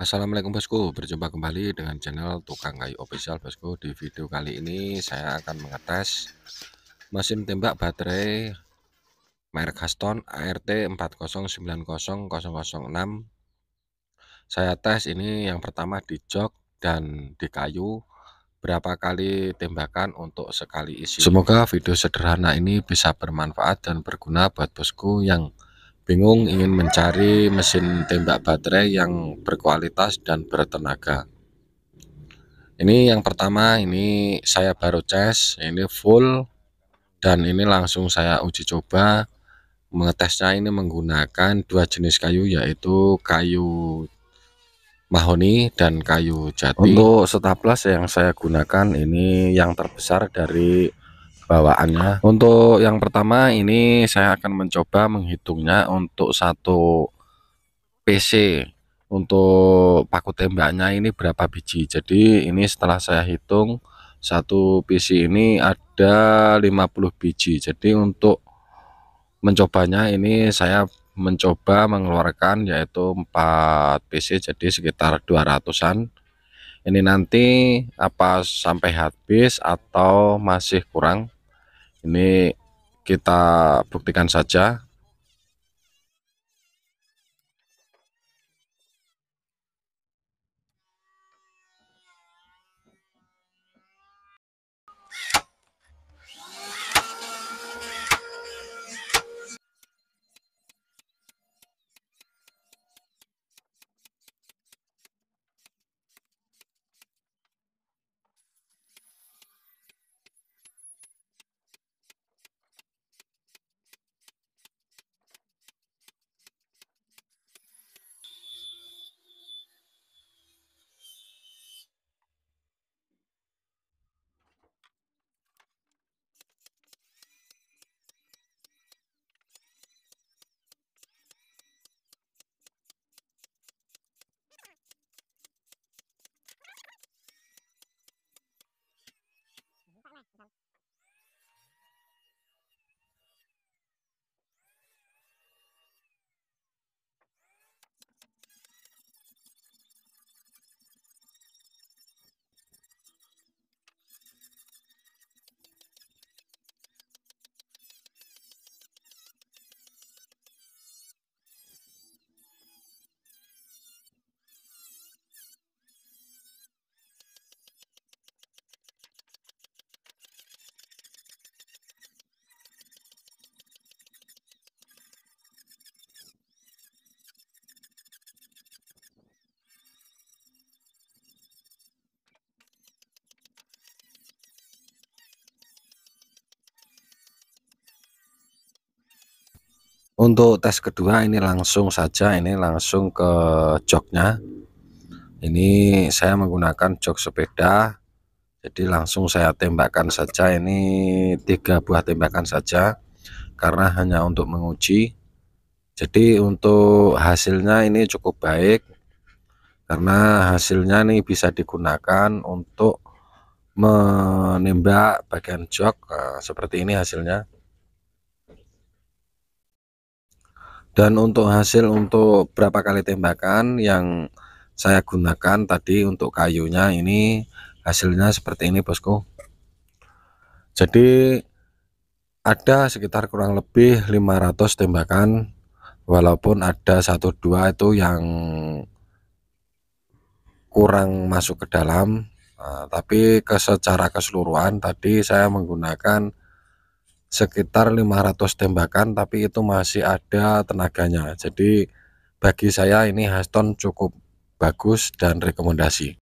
Assalamualaikum bosku, berjumpa kembali dengan channel Tukang Kayu Official bosku. Di video kali ini saya akan mengetes mesin tembak baterai merek Haston ART 4090006. Saya tes ini yang pertama di jok dan di kayu berapa kali tembakan untuk sekali isi. Semoga video sederhana ini bisa bermanfaat dan berguna buat bosku yang bingung ingin mencari mesin tembak baterai yang berkualitas dan bertenaga ini yang pertama ini saya baru cas ini full dan ini langsung saya uji coba mengetesnya ini menggunakan dua jenis kayu yaitu kayu mahoni dan kayu jati untuk setaplas yang saya gunakan ini yang terbesar dari bawaannya untuk yang pertama ini saya akan mencoba menghitungnya untuk satu PC untuk paku tembaknya ini berapa biji jadi ini setelah saya hitung satu PC ini ada 50 biji jadi untuk mencobanya ini saya mencoba mengeluarkan yaitu 4 PC jadi sekitar 200an ini nanti apa sampai habis atau masih kurang ini kita buktikan saja untuk tes kedua ini langsung saja ini langsung ke joknya ini saya menggunakan jok sepeda jadi langsung saya tembakkan saja ini tiga buah tembakan saja karena hanya untuk menguji jadi untuk hasilnya ini cukup baik karena hasilnya ini bisa digunakan untuk menembak bagian jok nah, seperti ini hasilnya dan untuk hasil untuk berapa kali tembakan yang saya gunakan tadi untuk kayunya ini hasilnya seperti ini bosku jadi ada sekitar kurang lebih 500 tembakan walaupun ada satu dua itu yang kurang masuk ke dalam nah, tapi secara keseluruhan tadi saya menggunakan sekitar 500 tembakan tapi itu masih ada tenaganya jadi bagi saya ini Haston cukup bagus dan rekomendasi